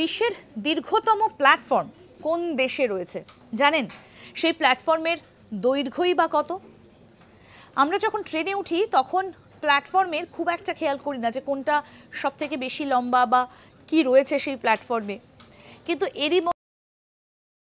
বিশ্বের দীর্ঘতম প্ল্যাটফর্ম কোন দেশে রয়েছে জানেন সেই প্ল্যাটফর্মের দৈর্ঘ্যই বা কত আমরা যখন ট্রেনে উঠি তখন প্ল্যাটফর্মের খুব একটা খেয়াল করি না যে কোনটা সবথেকে বেশি লম্বা বা কি রয়েছে সেই প্ল্যাটফর্মে কিন্তু এরই